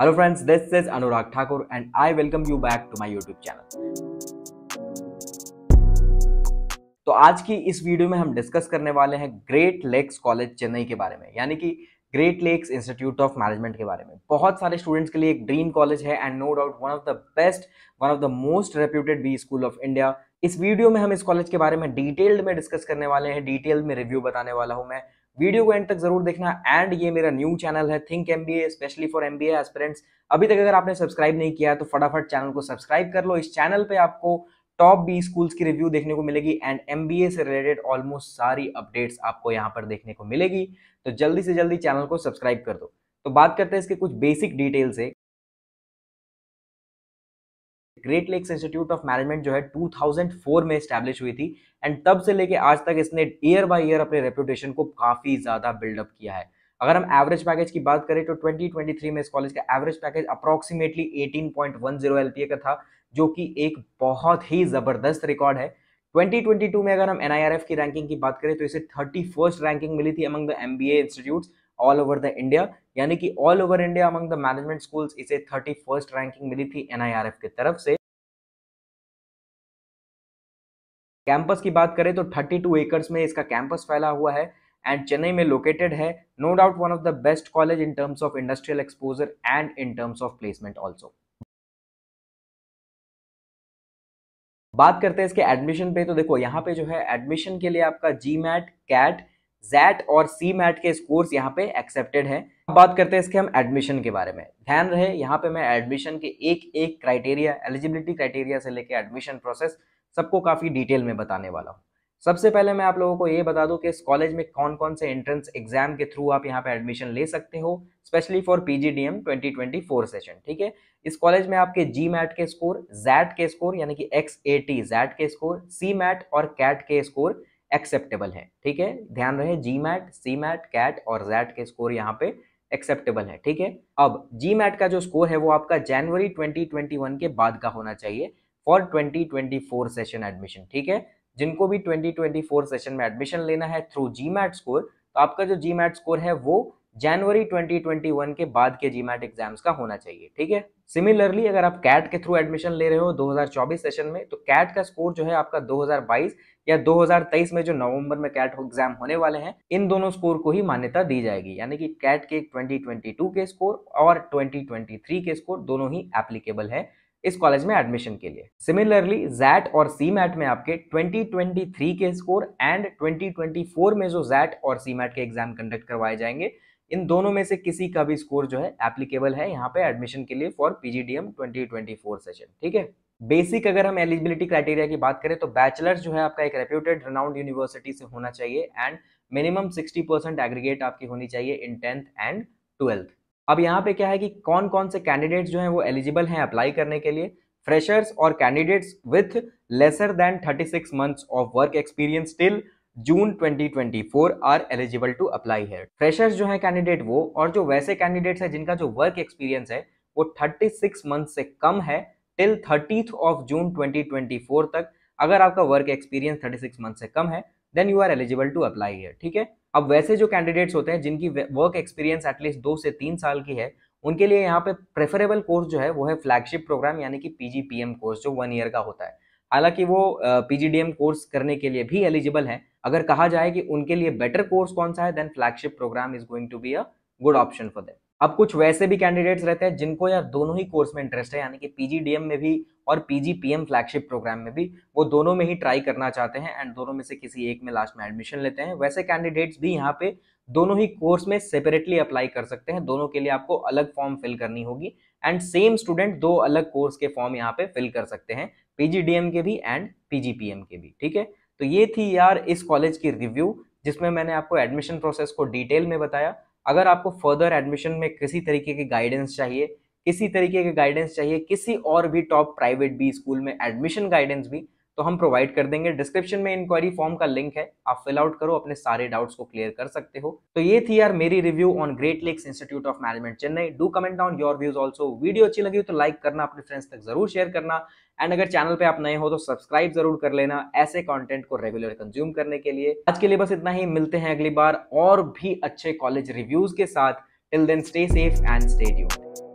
hello friends this is Anurag Thakur and I welcome you back to my YouTube channel तो आज की इस video में हम डिस्कस करने वाले हैं ग्रेट लेक्स कॉलेज चेन्नई के बारे में यानी कि Great Lakes Institute of Management के बारे में बहुत सारे स्टूडेंट्स के लिए एक ड्रीम कॉलेज है and no doubt one of the best one of the most reputed B school of India इस वीडियो में हम इस कॉलेज के बारे में डिटेल्ड में डिस्कस करने वाले हैं डिटेल में रिव्यू बताने वाला हूं मैं वीडियो को एंड तक जरूर देखना एंड ये मेरा न्यू चैनल है Think M B A specially for M B aspirants अभी तक अगर आपने सब्सक्राइब नहीं किया तो फटाफट चैनल को सब्सक्राइब कर लो इस चैनल पे आपको टॉप बी स्कूल्स की रिव्यू देखने को मिलेगी एंड एम बी ए से रिलेटेड ऑलमोस्ट सारी अपडेट्स आपको यहाँ पर देखने को मिलेगी तो जल्दी से जल्दी चैनल को सब्सक्राइब कर दो तो बात करते हैं इसके कुछ बेसिक डिटेल से Great Lakes Institute of Management जो है 2004 में स्टैब्लिश हुई थी एंड तब से लेके आज तक इसने ईयर बाय ईयर अपने रेपुटेशन को काफ़ी ज़्यादा बिल्डअप किया है अगर हम एवरेज पैकेज की बात करें तो 2023 में इस कॉलेज का एवरेज पैकेज अप्रॉक्सीमेटली 18.10 पॉइंट का था जो कि एक बहुत ही ज़बरदस्त रिकॉर्ड है 2022 में अगर हम एन की रैंकिंग की बात करें तो इसे थर्टी फर्स्ट रैंकिंग मिली थी among the M B institutes all over the India यानी कि all over India among the management schools इसे थर्टी फर्स्ट रैंकिंग मिली थी एनआईआरएफ की तरफ से कैंपस की बात करें तो 32 एकर्स में इसका कैंपस फैला हुआ है एंड चेन्नई में लोकेटेड है no doubt one of the best college in terms of industrial exposure and in terms of placement also बात करते हैं इसके एडमिशन पे तो देखो यहाँ पे जो है एडमिशन के लिए आपका जी मैट कैट जैट और सी मैट के स्कोर्स यहाँ पे एक्सेप्टेड है अब बात करते हैं इसके हम एडमिशन के बारे में ध्यान रहे यहाँ पे मैं एडमिशन के एक एक क्राइटेरिया एलिजिबिलिटी क्राइटेरिया से लेके एडमिशन प्रोसेस सबको काफ़ी डिटेल में बताने वाला हूँ सबसे पहले मैं आप लोगों को ये बता दूं कि इस कॉलेज में कौन कौन से एंट्रेंस एग्जाम के थ्रू आप यहाँ पे एडमिशन ले सकते हो स्पेशली फॉर ट्वेंटी 2024 सेशन ठीक है इस कॉलेज में आपके जी मैट के स्कोर जैट के स्कोर यानी कि एक्स ए टी जैट के स्कोर सी मैट और कैट के स्कोर एक्सेप्टेबल है ठीक है ध्यान रहे GMAT CMAT CAT और जैट के स्कोर यहाँ पे एक्सेप्टेबल है ठीक है अब जी मैट का जो स्कोर है वो आपका जनवरी 2021 के बाद का होना चाहिए फॉर 2024 सेशन एडमिशन ठीक है जिनको भी 2024 सेशन में एडमिशन लेना है थ्रू जी मैट स्कोर तो आपका जो जी मैट स्कोर है वो जनवरी 2021 के बाद के जी मैट एग्जाम्स का होना चाहिए ठीक है सिमिलरली अगर आप कैट के थ्रू एडमिशन ले रहे हो 2024 सेशन में तो कैट का स्कोर जो है आपका 2022 या 2023 में जो नवंबर में कैट एग्जाम होने वाले हैं इन दोनों स्कोर को ही मान्यता दी जाएगी यानी कि कैट के 2022 के स्कोर और 2023 के स्कोर दोनों ही एप्लीकेबल है इस कॉलेज में एडमिशन के लिए सिमिलरली जैट और सी मैट में आपके 2023 के स्कोर एंड 2024 में जो जैट और सी मैट के एग्जाम कंडक्ट करवाए जाएंगे इन दोनों में से किसी का भी स्कोर जो है एप्लीकेबल है यहाँ पे एडमिशन के लिए फॉर पीजीडीएम 2024 सेशन ठीक है बेसिक अगर हम एलिजिबिलिटी क्राइटेरिया की बात करें तो बैचलर्स जो है आपका एक रेप्यूटेड रनाउंड यूनिवर्सिटी से होना चाहिए and minimum sixty percent aggregate आपकी होनी चाहिए इन टेंथ एंड ट्वेल्थ अब यहाँ पे क्या है कि कौन कौन से कैंडिडेट्स जो हैं वो एलिजिबल हैं अप्लाई करने के लिए फ्रेशर्स और candidates with lesser than 36 months of work experience till June 2024 are eligible to apply है फ्रेशर्स जो है कैंडिडेट वो और जो वैसे कैंडिडेट्स हैं जिनका जो वर्क एक्सपीरियंस है वो 36 मंथ से कम है टिल थर्टीथ ऑफ जून 2024 तक अगर आपका वर्क एक्सपीरियंस 36 मंथ से कम है then you are eligible to apply है ठीक है अब वैसे जो कैंडिडेट्स होते हैं जिनकी वर्क एक्सपीरियंस एटलीस्ट दो से तीन साल की है उनके लिए यहाँ पे प्रेफरेबल कोर्स जो है वो है फ्लैगशिप प्रोग्राम यानी कि पीजीपीएम कोर्स जो वन ईयर का होता है हालांकि वो पीजीडीएम कोर्स करने के लिए भी एलिजिबल है अगर कहा जाए कि उनके लिए बेटर कोर्स कौन सा है then flagship program is going to be a good option for them अब कुछ वैसे भी कैंडिडेट्स रहते हैं जिनको यार दोनों ही कोर्स में इंटरेस्ट है यानी कि पीजीडीएम में भी और पीजीपीएम फ्लैगशिप प्रोग्राम में भी वो दोनों में ही ट्राई करना चाहते हैं एंड दोनों में से किसी एक में लास्ट में एडमिशन लेते हैं वैसे कैंडिडेट्स भी यहाँ पे दोनों ही कोर्स में सेपरेटली अप्लाई कर सकते हैं दोनों के लिए आपको अलग फॉर्म फिल करनी होगी एंड सेम स्टूडेंट दो अलग कोर्स के फॉर्म यहाँ पे फिल कर सकते हैं पीजीडीएम के भी एंड पीजीपीएम के भी ठीक है तो ये थी यार इस कॉलेज की रिव्यू जिसमें मैंने आपको एडमिशन प्रोसेस को डिटेल में बताया अगर आपको फर्दर एडमिशन में किसी तरीके की गाइडेंस चाहिए किसी तरीके की गाइडेंस चाहिए किसी और भी टॉप प्राइवेट बी स्कूल में एडमिशन गाइडेंस भी तो हम प्रोवाइड कर देंगे डिस्क्रिप्शन में इंक्वायरी फॉर्म का लिंक है आप फिल आउट करो अपने सारे डाउट्स को क्लियर कर सकते हो तो ये थी यार मेरी review on Great Lakes Institute of Management Chennai do comment on your views also video अच्छी लगी हो तो लाइक करना अपने फ्रेंड्स तक जरूर शेयर करना एंड अगर चैनल पे आप नए हो तो सब्सक्राइब जरूर कर लेना ऐसे कॉन्टेंट को रेगुलर कंज्यूम करने के लिए आज के लिए बस इतना ही मिलते हैं अगली बार और भी अच्छे कॉलेज रिव्यूज के साथ till then stay safe and studio